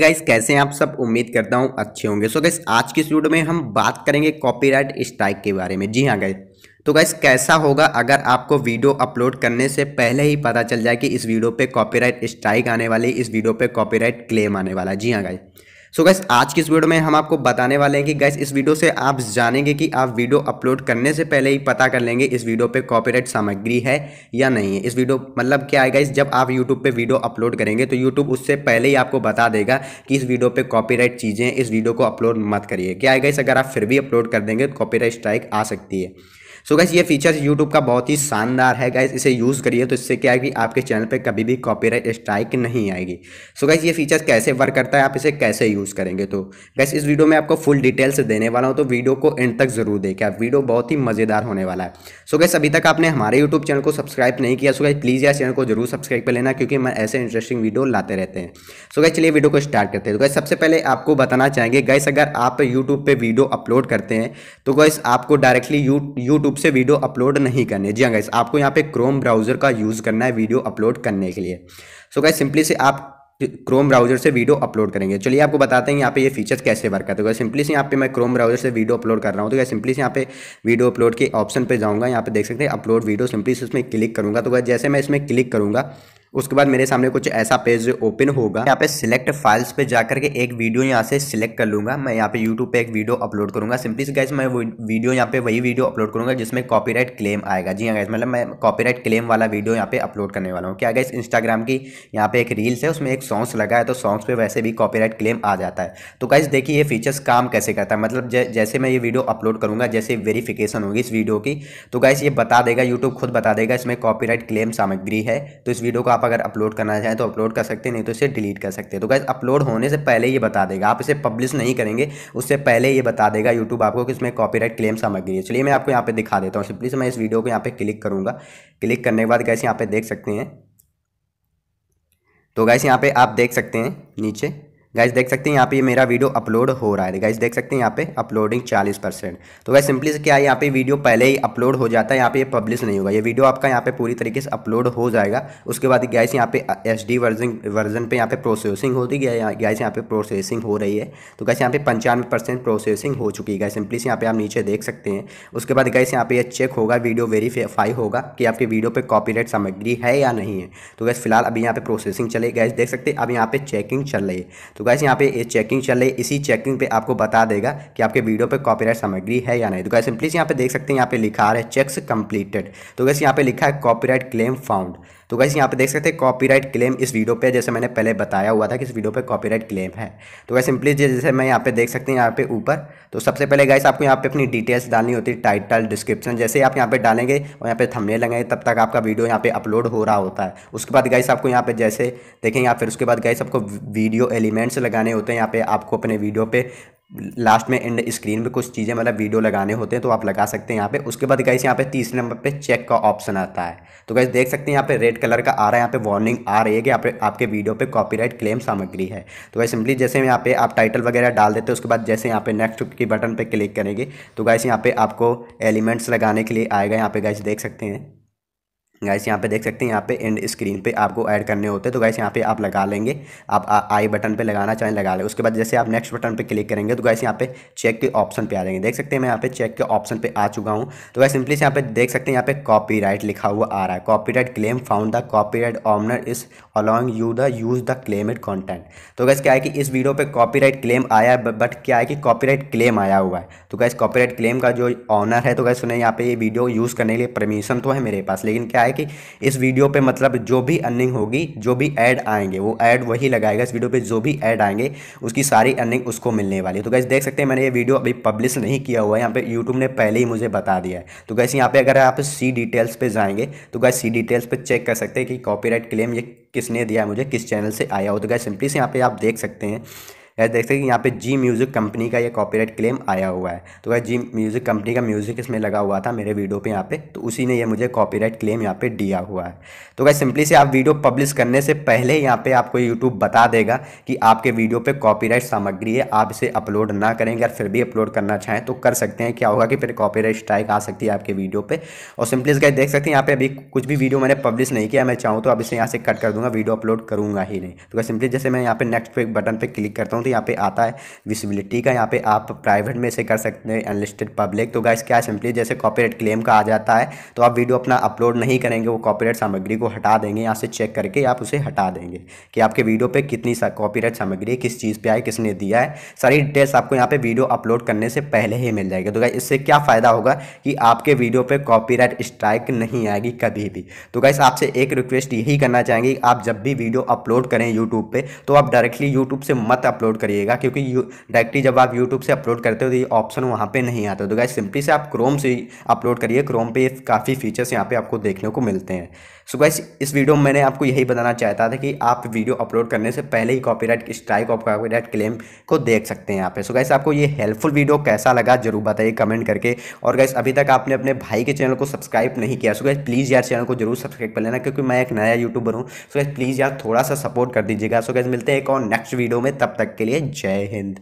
guys कैसे हैं आप सब उम्मीद करता हूं अच्छे होंगे सो so गाइस आज की इस वीडियो में हम बात करेंगे कॉपीराइट स्ट्राइक के बारे में जी हां गाइस तो गाइस कैसा होगा अगर आपको वीडियो अपलोड करने से पहले ही पता चल जाए कि इस वीडियो पे कॉपीराइट स्ट्राइक आने वाली इस वीडियो पे कॉपीराइट क्लेम आने वाला जी हाँ गाइस सो so गैस आज की इस वीडियो में हम आपको बताने वाले हैं कि गैस इस वीडियो से आप जानेंगे कि आप वीडियो अपलोड करने से पहले ही पता कर लेंगे इस वीडियो पे कॉपीराइट सामग्री है या नहीं है इस वीडियो मतलब क्या है गैस जब आप यूट्यूब पे वीडियो अपलोड करेंगे तो यूट्यूब उससे पहले ही आपको बता देगा कि इस वीडियो पर कॉपी चीज़ें इस वीडियो को अपलोड मत करिए क्या है गैस अगर आप फिर भी अपलोड कर देंगे तो कॉपी स्ट्राइक आ सकती है सो गैस गाइस ये फीचर यूट्यूब का बहुत ही शानदार है गाइस इसे यूज़ करिए तो इससे क्या है कि आपके चैनल पे कभी भी कॉपीराइट स्ट्राइक नहीं आएगी सो गैस गाइस ये फीचर कैसे वर्क करता है आप इसे कैसे यूज़ करेंगे तो गाइस इस वीडियो में आपको फुल डिटेल्स देने वाला हूँ तो वीडियो को एंड तक जरूर देखें आप वीडियो बहुत ही मज़ेदार होने वाला है सो गैस गाइस अभी तक आपने हमारे यूट्यूब चैनल को सब्सक्राइब नहीं किया सो गाइस प्लीज़ यार चैनल को जरूर सब्सक्राइब कर लेना क्योंकि मैं ऐसे इंटरेस्टिंग वीडियो लाते रहते हैं सो गाइस चलिए वीडियो को स्टार्ट करते हैं तो गाइस सबसे पहले आपको बताना चाहेंगे गाइस अगर आप यूट्यूब पर वीडियो अपलोड करते हैं तो गाइस आपको डायरेक्टली यूट्यूब YouTube से वीडियो अपलोड नहीं करने जी हाँ गैस आपको यहाँ पे क्रोम ब्राउज़र का यूज़ करना है वीडियो अपलोड करने के लिए सो so गैस सिंपली से आप क्रोम ब्राउजर से वीडियो अपलोड करेंगे चलिए आपको बताते हैं यहाँ पे ये फीचर्स कैसे वर्क करते हैं सिंपली तो से यहाँ पे मैं क्रोम ब्राउजर से वीडियो अपलोड कर रहा हूँ तो क्या सिंपली से यहाँ पे वीडियो अपलोड के ऑप्शन पे जाऊँगा यहाँ पे देख सकते हैं अपलोड वीडियो सिंपली से इसमें क्लिक करूँगा तो क्या जैसे मैं इसमें क्लिक करूँगा उसके बाद मेरे सामने कुछ ऐसा पेज ओपन होगा यहाँ पे सिलेक्ट फाइल्स पे जाकर के एक वीडियो यहाँ से सिलेक्ट कर लूंगा मैं यहाँ पे यूट्यूब पे एक वीडियो अपलोड करूँगा सिंपली से गैस मैं वीडियो यहाँ पे वही वीडियो अपलोड करूँगा जिसमें कॉपीराइट क्लेम आएगा जी हाँ गैस मतलब मैं कॉपीराइट क्लेम वाला वीडियो यहाँ पे अपलोड करने वाला हूँ क्या गैस इंस्टाग्राम की यहाँ पे एक रील्स है उसमें एक सॉन्ग्स लगा है तो सॉन्ग्स पर वैसे भी कॉपीराइट क्लेम आ जाता है तो गैस देखिए ये फीचर्स काम कैसे करता है मतलब जैसे मैं ये वीडियो अपलोड करूँगा जैसे वेरीफिकेशन होगी इस वीडियो की तो गैस ये बता देगा यूट्यूब खुद बता देगा इसमें कॉपीराइट क्लेम सामग्री है तो इस वीडियो को आप अगर अपलोड करना चाहें तो अपलोड कर सकते हैं नहीं तो इसे डिलीट कर सकते हैं तो गैस अपलोड होने से पहले ये बता देगा आप इसे पब्लिश नहीं करेंगे उससे पहले ये बता देगा यूट्यूब आपको कि इसमें कॉपीराइट क्लेम सामग्री है चलिए मैं आपको यहाँ पर दिखा देता हूँ सिंपली से मैं इस वीडियो को यहाँ पर क्लिक करूँगा क्लिक करने के बाद गैस यहाँ पर देख सकते हैं तो गैस यहाँ पर आप देख सकते हैं नीचे गाइज देख सकते हैं यहाँ पे ये मेरा वीडियो अपलोड हो रहा है गाइज देख सकते हैं यहाँ पे अपलोडिंग 40 परसेंट तो गाइज सिंपली से क्या है यहाँ पे वीडियो पहले ही अपलोड हो जाता है यहाँ पे ये पब्लिश नहीं होगा ये वीडियो आपका यहाँ पे पूरी तरीके से अपलोड हो जाएगा उसके बाद गाइस यहाँ पे एच डी वर्जन वर्जन पर यहाँ पे प्रोसेसिंग होती है गाइस यहाँ पे प्रोसेसिंग हो रही है तो गाइस यहाँ पे पंचानवे परसेंट प्रोसेसिंग हो चुकी है गाइस सिंपली से यहाँ पे आप नीचे देख सकते हैं उसके बाद गाइस यहाँ पे ये चेक होगा वीडियो वेरीफाई होगा कि आपके वीडियो पर कॉपी सामग्री है या नहीं है तो गैस फिलहाल अभी यहाँ पे प्रोसेसिंग चले गैस देख सकते हैं अब यहाँ पे चेकिंग चल रही है तो कैसे यहाँ पे ये चेकिंग चल रही है इसी चेकिंग पे आपको बता देगा कि आपके वीडियो पे कॉपीराइट सामग्री है या नहीं तो गैस प्लीज़ यहाँ पे देख सकते हैं यहाँ पे लिखा आ रहा है चेक्स कंप्लीटेड तो कैसे यहाँ पे लिखा है कॉपीराइट क्लेम फाउंड तो गाइस यहाँ पे देख सकते हैं कॉपीराइट क्लेम इस वीडियो पे जैसे मैंने पहले बताया हुआ था कि इस वीडियो पे कॉपीराइट क्लेम है तो गाइस सिंपली जैसे मैं यहाँ पे देख सकते हैं यहाँ पे ऊपर तो सबसे पहले गाइस आपको यहाँ पे अपनी डिटेल्स डालनी होती है टाइटल डिस्क्रिप्शन जैसे आप यहाँ पे डालेंगे और यहाँ पे थमने लगेंगे तब तक आपका वीडियो यहाँ पे अपलोड हो रहा होता है उसके बाद गाइस आपको यहाँ पे जैसे देखें या फिर उसके बाद गाइस आपको वीडियो एलिमेंट्स लगाने होते हैं यहाँ पे आपको अपने वीडियो पे लास्ट में एंड स्क्रीन पे कुछ चीज़ें मतलब वीडियो लगाने होते हैं तो आप लगा सकते हैं यहाँ पे उसके बाद कैसे यहाँ पे तीसरे नंबर पे चेक का ऑप्शन आता है तो कैसे देख सकते हैं यहाँ पे रेड कलर का आ रहा है यहाँ पे वार्निंग आ रही है कि आप आपके वीडियो पे कॉपीराइट क्लेम सामग्री है तो वैसे सिंपली जैसे यहाँ पे आप टाइटल वगैरह डाल देते हैं उसके बाद जैसे यहाँ पे नेक्स्ट की बटन पर क्लिक करेंगे तो कैसे यहाँ पे आपको एलिमेंट्स लगाने के लिए आएगा यहाँ पे गैस देख सकते हैं गाइस यहाँ पे देख सकते हैं यहाँ पे एंड स्क्रीन पे आपको ऐड करने होते हैं तो गाइस यहाँ पे आप लगा लेंगे आप आई बटन पे लगाना चाहें लगा लें उसके बाद जैसे आप नेक्स्ट बटन पे क्लिक करेंगे तो गाइस यहाँ पे चेक के ऑप्शन पे आ जाएंगे देख सकते हैं मैं यहाँ पे चेक के ऑप्शन पे आ चुका हूँ तो गाइस सिंपली यहाँ पे देख सकते हैं यहाँ पे कॉपी लिखा हुआ आ रहा है copy claim found the copyright owner is along you the use the claimed content तो गैस क्या है कि इस वीडियो पर कॉपी क्लेम आया है बट क्या है कि कॉपी क्लेम आया हुआ है तो गैस कॉपी क्लेम का जो ऑनर है तो गैस उन्हें यहाँ पे ये वीडियो यूज़ करने के लिए परमिशन तो है मेरे पास लेकिन क्या है है कि इस वीडियो पे मतलब जो भी अर्निंग होगी जो भी ऐड आएंगे वो ऐड वही लगाएगा इस वीडियो पे जो भी ऐड आएंगे उसकी सारी अर्निंग उसको मिलने वाली है तो गैस देख सकते हैं मैंने ये वीडियो अभी पब्लिश नहीं किया हुआ है यहाँ पे यूट्यूब ने पहले ही मुझे बता दिया है तो गैस यहाँ पे अगर आप सी डिटेल्स पर जाएंगे तो गैस सी डिटेल्स पर चेक कर सकते हैं कि कॉपी क्लेम ये किसने दिया है मुझे किस चैनल से आया हो तो गैस सिंपली से यहाँ पे आप देख सकते हैं यह देख सकते हैं यहाँ पे जी म्यूज़िक कंपनी का ये कॉपीराइट क्लेम आया हुआ है तो वह जी म्यूज़िक कंपनी का म्यूज़िक इसमें लगा हुआ था मेरे वीडियो पे यहाँ पे तो उसी ने ये मुझे कॉपीराइट क्लेम यहाँ पे दिया हुआ है तो क्या सिंपली से आप वीडियो पब्लिश करने से पहले यहाँ पे आपको यूट्यूब बता देगा कि आपके वीडियो पर कॉपीराइट सामग्री है आप इसे अपलोड ना करें अगर फिर भी अपलोड करना चाहें तो कर सकते हैं क्या होगा कि फिर कॉपी स्ट्राइक आ सकती है आपके वीडियो पर और सिंपली से देख सकते हैं यहाँ पर अभी कुछ भी वीडियो मैंने पब्लिश नहीं किया मैं चाहूँ तो अब इसे यहाँ से कट कर दूँगा वीडियो अपलोड करूँगा ही नहीं तो सिंपली जैसे मैं यहाँ पर नेक्स्ट पे बटन पर क्लिक करता हूँ यहाँ पे आता है विसिबिलिटी का यहाँ पे आप प्राइवेट में से कर सकते हैं अनलिस्टेड पब्लिक तो गाइस क्या सिंपली जैसे कॉपीराइट क्लेम का आ जाता है तो आप वीडियो अपना अपलोड नहीं करेंगे वो कॉपीराइट सामग्री को हटा देंगे यहाँ से चेक करके आप उसे हटा देंगे कि आपके वीडियो पर कितनी कॉपीराइट सामग्री किस चीज़ पर आए किसने दिया है सारी डिटेल्स आपको यहाँ पर वीडियो अपलोड करने से पहले ही मिल जाएगी तो गाइस इससे क्या फ़ायदा होगा कि आपके वीडियो पर कॉपीराइट स्ट्राइक नहीं आएगी कभी भी तो गाइस आपसे एक रिक्वेस्ट यही करना चाहेंगे आप जब भी वीडियो अपलोड करें यूट्यूब पर तो आप डायरेक्टली यूट्यूब से मत अपलोड अपलोड करिएगा क्योंकि डायरेक्टली जब आप यूट्यूब से अपलोड करते हो तो ये ऑप्शन वहाँ पर नहीं आता तो गाइज सिंपली से आप क्रोम से अपलोड करिए क्रोम पे काफ़ी फीचर्स यहाँ पर आपको देखने को मिलते हैं सो गाइज इस वीडियो में मैंने आपको यही बताना चाहता था कि आप वीडियो अपलोड करने से पहले ही copyright strike of copyright claim को देख सकते हैं यहाँ पे सो गाइस आपको ये हेल्पफुल वीडियो कैसा लगा जरूर बताइए कमेंट करके और गाइस अभी तक आपने अपने भाई के चैनल को सब्सक्राइब नहीं किया सो गाइस प्लीज़ यार चैनल को जरूर सब्सक्राइब कर लेना क्योंकि मैं एक नया यूट्यूबर हूँ सो गाइस प्लीज़ यार थोड़ा सा सपोर्ट कर दीजिएगा सो गाइस मिलते हैं एक और नेक्स्ट वीडियो में तब तक के लिए जय हिंद